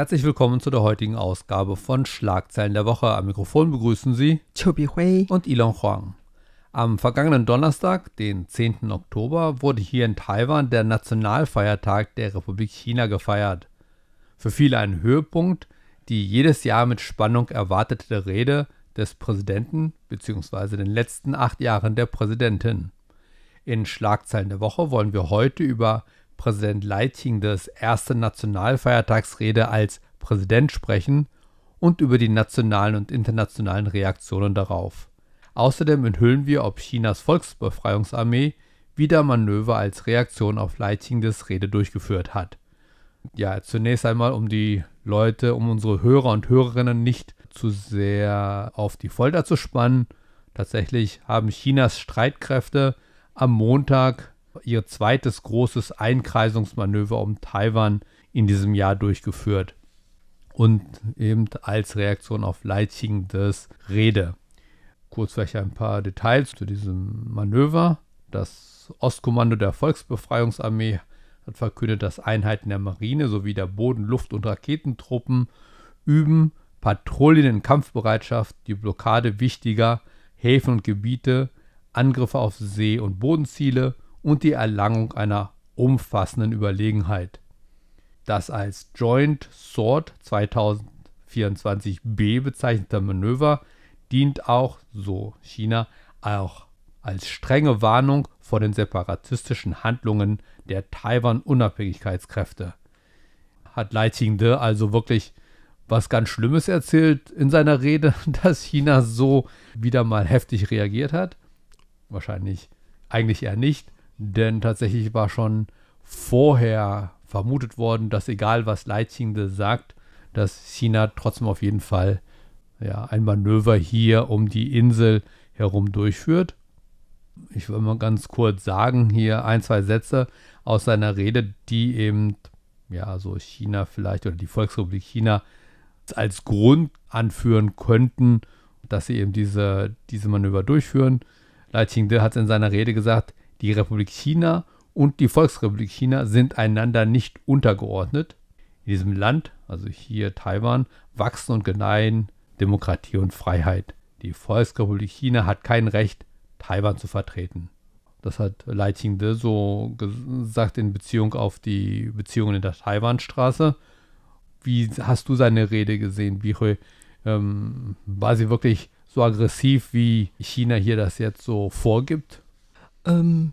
Herzlich willkommen zu der heutigen Ausgabe von Schlagzeilen der Woche. Am Mikrofon begrüßen Sie Chobi Hui und Ilon Huang. Am vergangenen Donnerstag, den 10. Oktober, wurde hier in Taiwan der Nationalfeiertag der Republik China gefeiert. Für viele ein Höhepunkt, die jedes Jahr mit Spannung erwartete Rede des Präsidenten bzw. den letzten acht Jahren der Präsidentin. In Schlagzeilen der Woche wollen wir heute über Präsident Leiting des ersten Nationalfeiertagsrede als Präsident sprechen und über die nationalen und internationalen Reaktionen darauf. Außerdem enthüllen wir, ob Chinas Volksbefreiungsarmee wieder Manöver als Reaktion auf Leiting des Rede durchgeführt hat. Ja, zunächst einmal, um die Leute, um unsere Hörer und Hörerinnen nicht zu sehr auf die Folter zu spannen. Tatsächlich haben Chinas Streitkräfte am Montag ihr zweites großes Einkreisungsmanöver um Taiwan in diesem Jahr durchgeführt. Und eben als Reaktion auf Leiching des Rede. Kurz vielleicht ein paar Details zu diesem Manöver. Das Ostkommando der Volksbefreiungsarmee hat verkündet, dass Einheiten der Marine sowie der Boden-, Luft- und Raketentruppen üben, Patrouillen in Kampfbereitschaft, die Blockade wichtiger Häfen und Gebiete, Angriffe auf See- und Bodenziele und die Erlangung einer umfassenden Überlegenheit. Das als Joint Sword 2024b bezeichnete Manöver dient auch, so China, auch als strenge Warnung vor den separatistischen Handlungen der Taiwan-Unabhängigkeitskräfte. Hat Lai Ching-de also wirklich was ganz Schlimmes erzählt in seiner Rede, dass China so wieder mal heftig reagiert hat? Wahrscheinlich eigentlich eher nicht. Denn tatsächlich war schon vorher vermutet worden, dass egal was Leitziende sagt, dass China trotzdem auf jeden Fall ja, ein Manöver hier um die Insel herum durchführt. Ich will mal ganz kurz sagen, hier ein, zwei Sätze aus seiner Rede, die eben, ja, so China vielleicht oder die Volksrepublik China als Grund anführen könnten, dass sie eben diese, diese Manöver durchführen. Lai Qingde hat es in seiner Rede gesagt, die Republik China und die Volksrepublik China sind einander nicht untergeordnet. In diesem Land, also hier Taiwan, wachsen und gedeihen Demokratie und Freiheit. Die Volksrepublik China hat kein Recht, Taiwan zu vertreten. Das hat Lai Ching-de so gesagt in Beziehung auf die Beziehungen in der Taiwanstraße. Wie hast du seine Rede gesehen, Bihui? Ähm, war sie wirklich so aggressiv, wie China hier das jetzt so vorgibt? Ähm,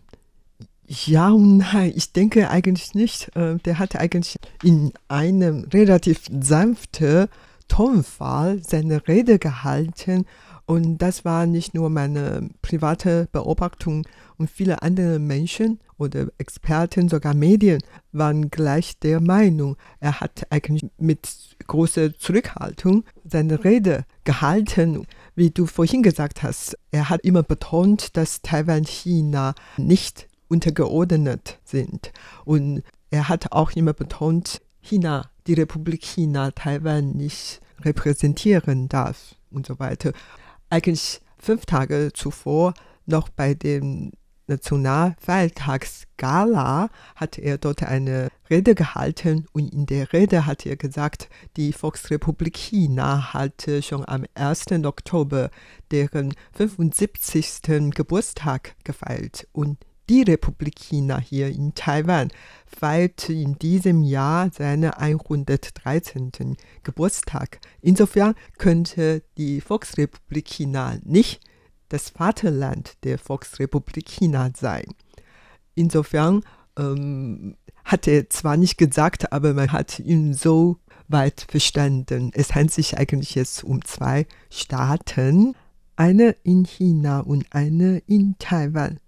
ja und nein, ich denke eigentlich nicht. Äh, der hat eigentlich in einem relativ sanften Tonfall seine Rede gehalten. Und das war nicht nur meine private Beobachtung. Und viele andere Menschen oder Experten, sogar Medien, waren gleich der Meinung, er hat eigentlich mit großer Zurückhaltung seine Rede gehalten. Wie du vorhin gesagt hast, er hat immer betont, dass Taiwan China nicht untergeordnet sind. Und er hat auch immer betont, China, die Republik China, Taiwan nicht repräsentieren darf und so weiter. Eigentlich fünf Tage zuvor, noch bei dem Nationalfeiertagsgala, hat er dort eine Rede gehalten und in der Rede hat er gesagt, die Volksrepublik China hatte schon am 1. Oktober deren 75. Geburtstag gefeiert und die Republik China hier in Taiwan feiert in diesem Jahr seinen 113. Geburtstag. Insofern könnte die Volksrepublik China nicht das Vaterland der Volksrepublik China sein. Insofern ähm, hat er zwar nicht gesagt, aber man hat ihn so weit verstanden. Es handelt sich eigentlich jetzt um zwei Staaten, eine in China und eine in Taiwan.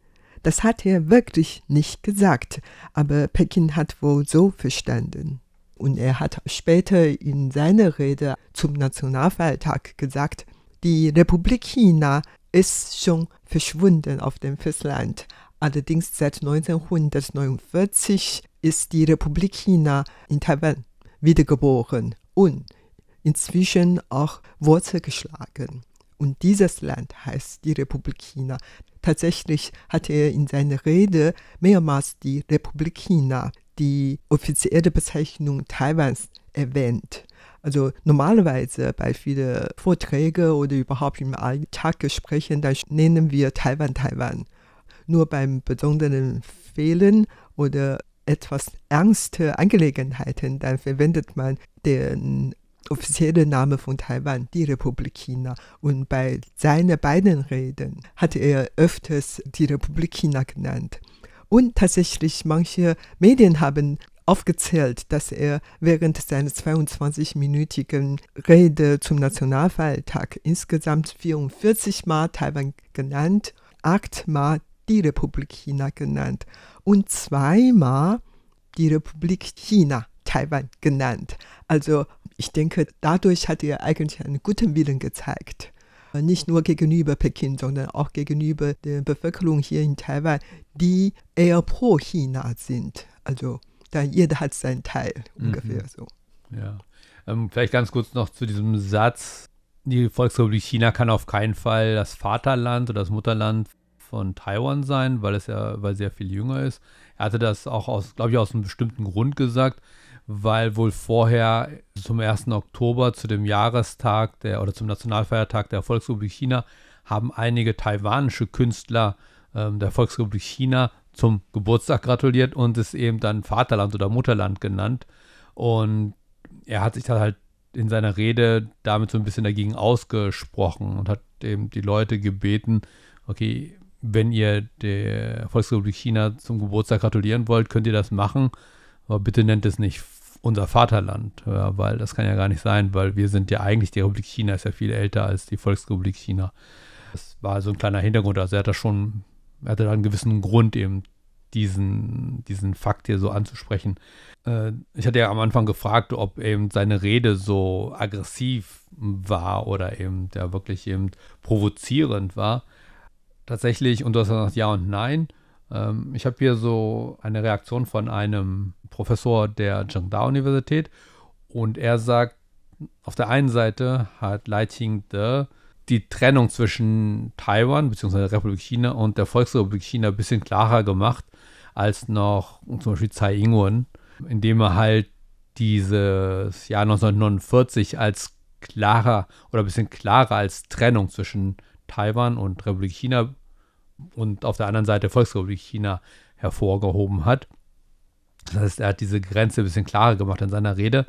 Das hat er wirklich nicht gesagt, aber Peking hat wohl so verstanden. Und er hat später in seiner Rede zum Nationalfeiertag gesagt, die Republik China ist schon verschwunden auf dem Festland. Allerdings seit 1949 ist die Republik China in Taiwan wiedergeboren und inzwischen auch Wurzel geschlagen. Und dieses Land heißt die Republik China. Tatsächlich hat er in seiner Rede mehrmals die Republik China, die offizielle Bezeichnung Taiwans, erwähnt. Also normalerweise bei vielen Vorträgen oder überhaupt im Alltaggesprächen, da nennen wir Taiwan Taiwan. Nur beim besonderen Fehlen oder etwas ernste Angelegenheiten, dann verwendet man den offiziellen Namen von Taiwan, die Republik China. Und bei seinen beiden Reden hat er öfters die Republik China genannt. Und tatsächlich, manche Medien haben aufgezählt, dass er während seiner 22-minütigen Rede zum Nationalfeiertag insgesamt 44 Mal Taiwan genannt, 8 Mal die Republik China genannt und zweimal die Republik China, Taiwan genannt. Also ich denke, dadurch hat er eigentlich einen guten Willen gezeigt. Nicht nur gegenüber Peking, sondern auch gegenüber der Bevölkerung hier in Taiwan, die eher pro China sind. Also da jeder hat seinen Teil, mhm. ungefähr mhm. so. Ja. Ähm, vielleicht ganz kurz noch zu diesem Satz, die Volksrepublik China kann auf keinen Fall das Vaterland oder das Mutterland von Taiwan sein, weil es ja, weil sie ja viel jünger ist. Er hatte das auch aus, glaube ich, aus einem bestimmten Grund gesagt, weil wohl vorher zum 1. Oktober, zu dem Jahrestag der oder zum Nationalfeiertag der Volksrepublik China, haben einige taiwanische Künstler ähm, der Volksrepublik China zum Geburtstag gratuliert und es eben dann Vaterland oder Mutterland genannt. Und er hat sich dann halt in seiner Rede damit so ein bisschen dagegen ausgesprochen und hat eben die Leute gebeten, okay, wenn ihr der Volksrepublik China zum Geburtstag gratulieren wollt, könnt ihr das machen. Aber bitte nennt es nicht unser Vaterland, ja, weil das kann ja gar nicht sein, weil wir sind ja eigentlich, die Republik China ist ja viel älter als die Volksrepublik China. Das war so ein kleiner Hintergrund. Also er hat da schon, er hatte da einen gewissen Grund eben diesen, diesen Fakt hier so anzusprechen. Äh, ich hatte ja am Anfang gefragt, ob eben seine Rede so aggressiv war oder eben ja wirklich eben provozierend war tatsächlich, und du hast gesagt, ja und nein. Ähm, ich habe hier so eine Reaktion von einem Professor der Zhengda-Universität und er sagt, auf der einen Seite hat Lai Qingde die Trennung zwischen Taiwan bzw. der Republik China und der Volksrepublik China ein bisschen klarer gemacht als noch zum Beispiel Tsai Ing-wen, indem er halt dieses Jahr 1949 als klarer oder ein bisschen klarer als Trennung zwischen Taiwan und Republik China und auf der anderen Seite Volksrepublik China hervorgehoben hat. Das heißt, er hat diese Grenze ein bisschen klarer gemacht in seiner Rede.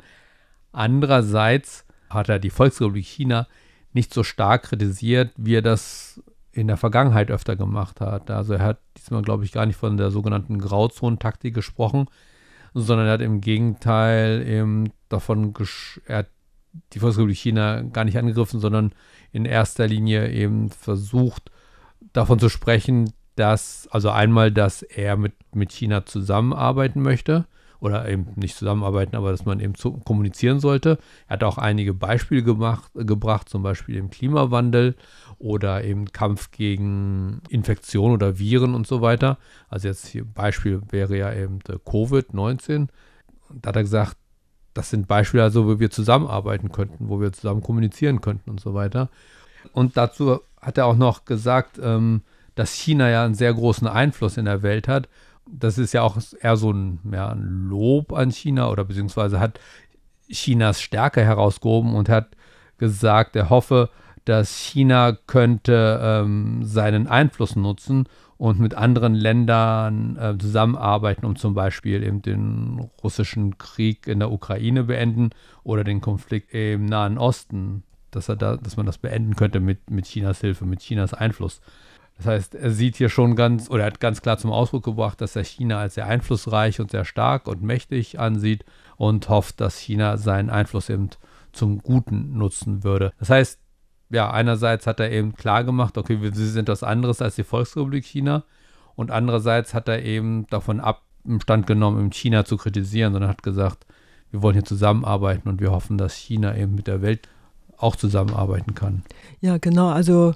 Andererseits hat er die Volksrepublik China nicht so stark kritisiert, wie er das in der Vergangenheit öfter gemacht hat. Also er hat diesmal, glaube ich, gar nicht von der sogenannten Grauzonentaktik gesprochen, sondern er hat im Gegenteil eben davon, er hat die Volksrepublik China gar nicht angegriffen, sondern in erster Linie eben versucht, davon zu sprechen, dass, also einmal, dass er mit, mit China zusammenarbeiten möchte oder eben nicht zusammenarbeiten, aber dass man eben zu, kommunizieren sollte. Er hat auch einige Beispiele gemacht, gebracht, zum Beispiel im Klimawandel oder im Kampf gegen Infektionen oder Viren und so weiter. Also jetzt hier Beispiel wäre ja eben äh, Covid-19. Da hat er gesagt, das sind Beispiele, also wo wir zusammenarbeiten könnten, wo wir zusammen kommunizieren könnten und so weiter. Und dazu hat er auch noch gesagt, ähm, dass China ja einen sehr großen Einfluss in der Welt hat. Das ist ja auch eher so ein, ja, ein Lob an China oder beziehungsweise hat Chinas Stärke herausgehoben und hat gesagt, er hoffe, dass China könnte ähm, seinen Einfluss nutzen und mit anderen Ländern äh, zusammenarbeiten, um zum Beispiel eben den russischen Krieg in der Ukraine beenden oder den Konflikt im Nahen Osten dass er da, dass man das beenden könnte mit, mit Chinas Hilfe, mit Chinas Einfluss. Das heißt, er sieht hier schon ganz, oder er hat ganz klar zum Ausdruck gebracht, dass er China als sehr einflussreich und sehr stark und mächtig ansieht und hofft, dass China seinen Einfluss eben zum Guten nutzen würde. Das heißt, ja, einerseits hat er eben klar gemacht, okay, wir sind was anderes als die Volksrepublik China und andererseits hat er eben davon Abstand genommen, China zu kritisieren, sondern hat gesagt, wir wollen hier zusammenarbeiten und wir hoffen, dass China eben mit der Welt auch zusammenarbeiten kann. Ja, genau. Also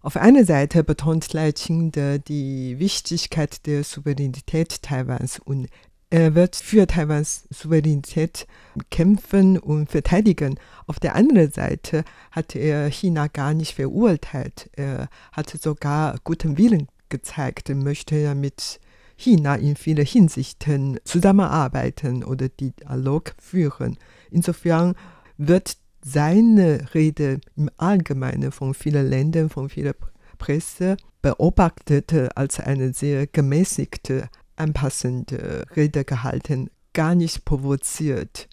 auf einer Seite betont Lai Qingde die Wichtigkeit der Souveränität Taiwans und er wird für Taiwans Souveränität kämpfen und verteidigen. Auf der anderen Seite hat er China gar nicht verurteilt. Er hat sogar guten Willen gezeigt, und möchte ja mit China in vielen Hinsichten zusammenarbeiten oder Dialog führen. Insofern wird seine Rede im Allgemeinen von vielen Ländern, von vielen Presse beobachtete, als eine sehr gemäßigte, anpassende Rede gehalten, gar nicht provoziert.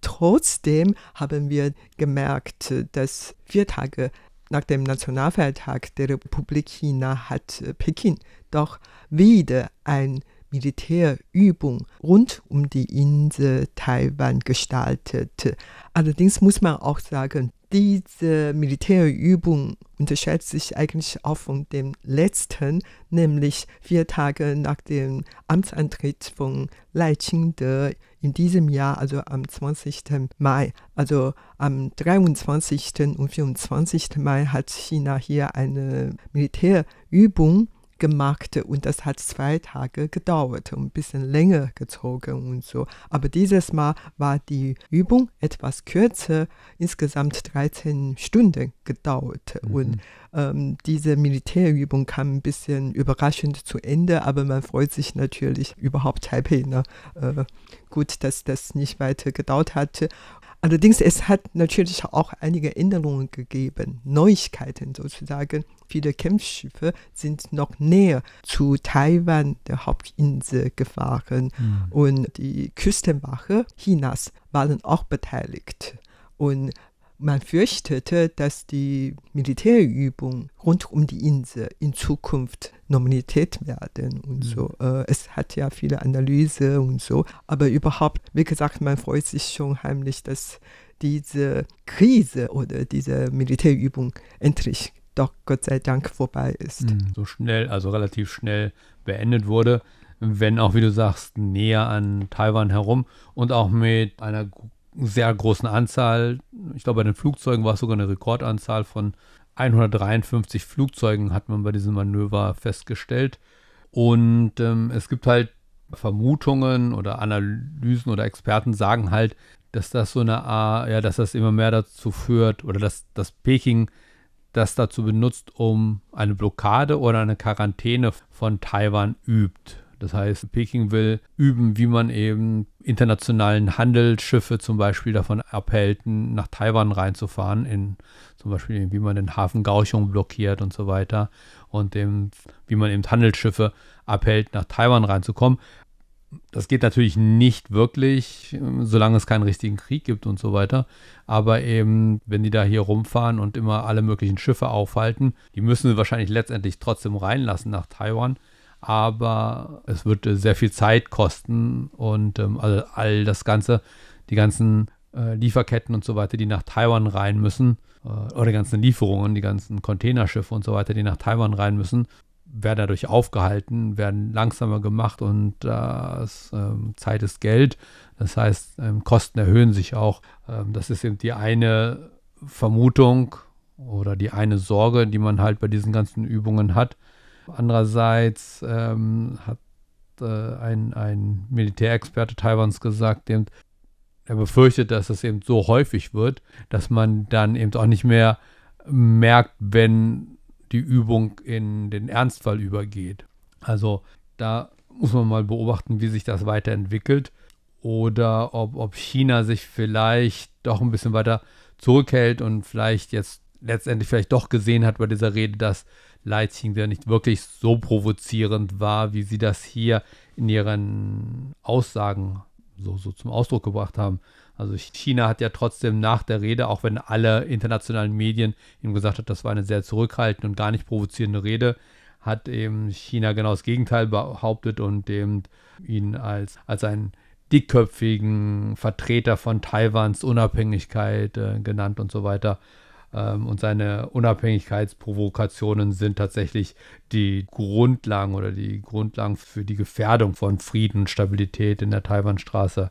Trotzdem haben wir gemerkt, dass vier Tage nach dem Nationalfeiertag der Republik China hat Peking doch wieder ein Militärübung rund um die Insel Taiwan gestaltet. Allerdings muss man auch sagen, diese Militärübung unterscheidet sich eigentlich auch von dem letzten, nämlich vier Tage nach dem Amtsantritt von Lai Ching-te in diesem Jahr, also am 20. Mai. Also am 23. und 24. Mai hat China hier eine Militärübung gemacht und das hat zwei Tage gedauert und ein bisschen länger gezogen und so. Aber dieses Mal war die Übung etwas kürzer, insgesamt 13 Stunden gedauert mhm. und ähm, diese Militärübung kam ein bisschen überraschend zu Ende, aber man freut sich natürlich überhaupt Taipei. Ne? Äh, gut, dass das nicht weiter gedauert hatte Allerdings, es hat natürlich auch einige Änderungen gegeben, Neuigkeiten sozusagen. Viele Kämpfschiffe sind noch näher zu Taiwan, der Hauptinsel, gefahren. Mhm. Und die Küstenwache Chinas waren auch beteiligt. Und man fürchtete, dass die Militärübungen rund um die Insel in Zukunft Normalität werden und mhm. so. Äh, es hat ja viele Analyse und so, aber überhaupt, wie gesagt, man freut sich schon heimlich, dass diese Krise oder diese Militärübung endlich doch Gott sei Dank vorbei ist. Mhm, so schnell, also relativ schnell beendet wurde, wenn auch, wie du sagst, näher an Taiwan herum und auch mit einer sehr großen Anzahl. Ich glaube, bei den Flugzeugen war es sogar eine Rekordanzahl von 153 Flugzeugen, hat man bei diesem Manöver festgestellt. Und ähm, es gibt halt Vermutungen oder Analysen oder Experten sagen halt, dass das so eine Art, ja, dass das immer mehr dazu führt oder dass, dass Peking das dazu benutzt, um eine Blockade oder eine Quarantäne von Taiwan übt. Das heißt, Peking will üben, wie man eben internationalen Handelsschiffe zum Beispiel davon abhält, nach Taiwan reinzufahren, in zum Beispiel, wie man den Hafen Gauchung blockiert und so weiter und dem, wie man eben Handelsschiffe abhält, nach Taiwan reinzukommen. Das geht natürlich nicht wirklich, solange es keinen richtigen Krieg gibt und so weiter. Aber eben, wenn die da hier rumfahren und immer alle möglichen Schiffe aufhalten, die müssen sie wahrscheinlich letztendlich trotzdem reinlassen nach Taiwan aber es wird äh, sehr viel Zeit kosten und ähm, all, all das Ganze, die ganzen äh, Lieferketten und so weiter, die nach Taiwan rein müssen, äh, oder die ganzen Lieferungen, die ganzen Containerschiffe und so weiter, die nach Taiwan rein müssen, werden dadurch aufgehalten, werden langsamer gemacht und das ähm, Zeit ist Geld. Das heißt, ähm, Kosten erhöhen sich auch. Ähm, das ist eben die eine Vermutung oder die eine Sorge, die man halt bei diesen ganzen Übungen hat. Andererseits ähm, hat äh, ein, ein Militärexperte Taiwans gesagt, eben, er befürchtet, dass es eben so häufig wird, dass man dann eben auch nicht mehr merkt, wenn die Übung in den Ernstfall übergeht. Also da muss man mal beobachten, wie sich das weiterentwickelt oder ob, ob China sich vielleicht doch ein bisschen weiter zurückhält und vielleicht jetzt letztendlich vielleicht doch gesehen hat bei dieser Rede, dass Leitzing ja nicht wirklich so provozierend war, wie sie das hier in ihren Aussagen so, so zum Ausdruck gebracht haben. Also China hat ja trotzdem nach der Rede, auch wenn alle internationalen Medien ihm gesagt hat, das war eine sehr zurückhaltende und gar nicht provozierende Rede, hat eben China genau das Gegenteil behauptet und eben ihn als, als einen dickköpfigen Vertreter von Taiwans Unabhängigkeit äh, genannt und so weiter. Ähm, und seine Unabhängigkeitsprovokationen sind tatsächlich die Grundlagen oder die Grundlagen für die Gefährdung von Frieden und Stabilität in der Taiwanstraße.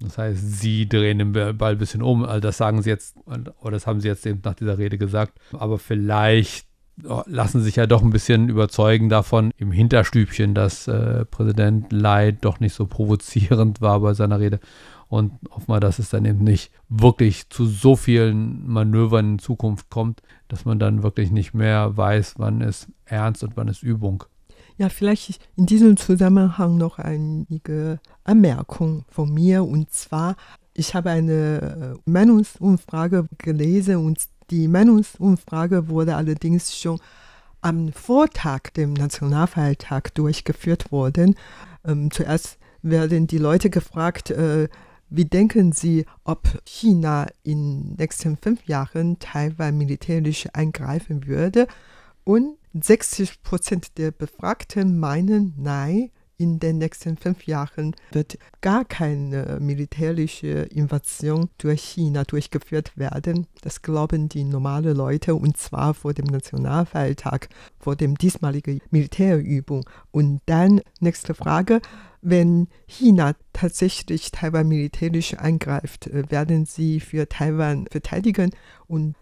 Das heißt, sie drehen den Ball ein bisschen um. Also das sagen sie jetzt, oder das haben sie jetzt eben nach dieser Rede gesagt. Aber vielleicht oh, lassen sich ja doch ein bisschen überzeugen davon im Hinterstübchen, dass äh, Präsident Lai doch nicht so provozierend war bei seiner Rede und hoffen wir, dass es dann eben nicht wirklich zu so vielen Manövern in Zukunft kommt, dass man dann wirklich nicht mehr weiß, wann ist Ernst und wann ist Übung. Ja, vielleicht in diesem Zusammenhang noch einige Anmerkungen von mir. Und zwar, ich habe eine äh, Meinungsumfrage gelesen und die Meinungsumfrage wurde allerdings schon am Vortag, dem Nationalfeiertag, durchgeführt worden. Ähm, zuerst werden die Leute gefragt, äh, wie denken Sie, ob China in den nächsten fünf Jahren Taiwan militärisch eingreifen würde? Und 60 Prozent der Befragten meinen Nein, in den nächsten fünf Jahren wird gar keine militärische Invasion durch China durchgeführt werden. Das glauben die normalen Leute und zwar vor dem Nationalfeiertag, vor dem diesmaligen Militärübung. Und dann nächste Frage. Wenn China tatsächlich Taiwan militärisch eingreift, äh, werden sie für Taiwan verteidigen und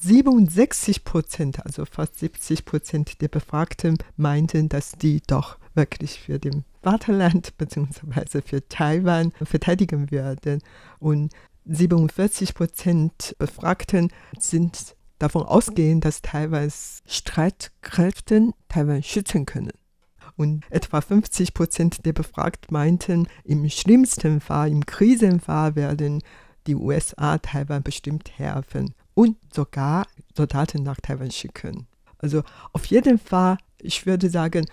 67 Prozent, also fast 70 Prozent der Befragten meinten, dass die doch wirklich für dem Vaterland bzw. für Taiwan verteidigen werden. Und 47 Prozent Befragten sind davon ausgehend, dass Taiwans Streitkräften Taiwan schützen können. Und etwa 50 Prozent der Befragten meinten, im schlimmsten Fall, im Krisenfall werden die USA Taiwan bestimmt helfen und sogar Soldaten nach Taiwan schicken. Also auf jeden Fall, ich würde sagen,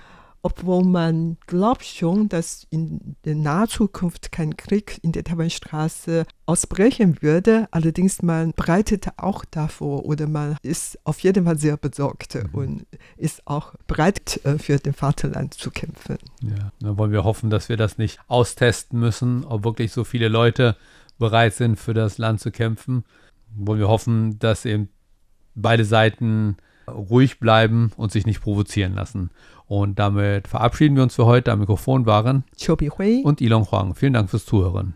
obwohl man glaubt schon, dass in der nahen Zukunft kein Krieg in der Taiwanstraße ausbrechen würde. Allerdings man bereitet auch davor oder man ist auf jeden Fall sehr besorgt mhm. und ist auch bereit äh, für den Vaterland zu kämpfen. Ja, dann wollen wir hoffen, dass wir das nicht austesten müssen, ob wirklich so viele Leute bereit sind, für das Land zu kämpfen. Wollen wir hoffen, dass eben beide Seiten ruhig bleiben und sich nicht provozieren lassen. Und damit verabschieden wir uns für heute. Am Mikrofon waren Chobi Hui und Ilon Huang. Vielen Dank fürs Zuhören.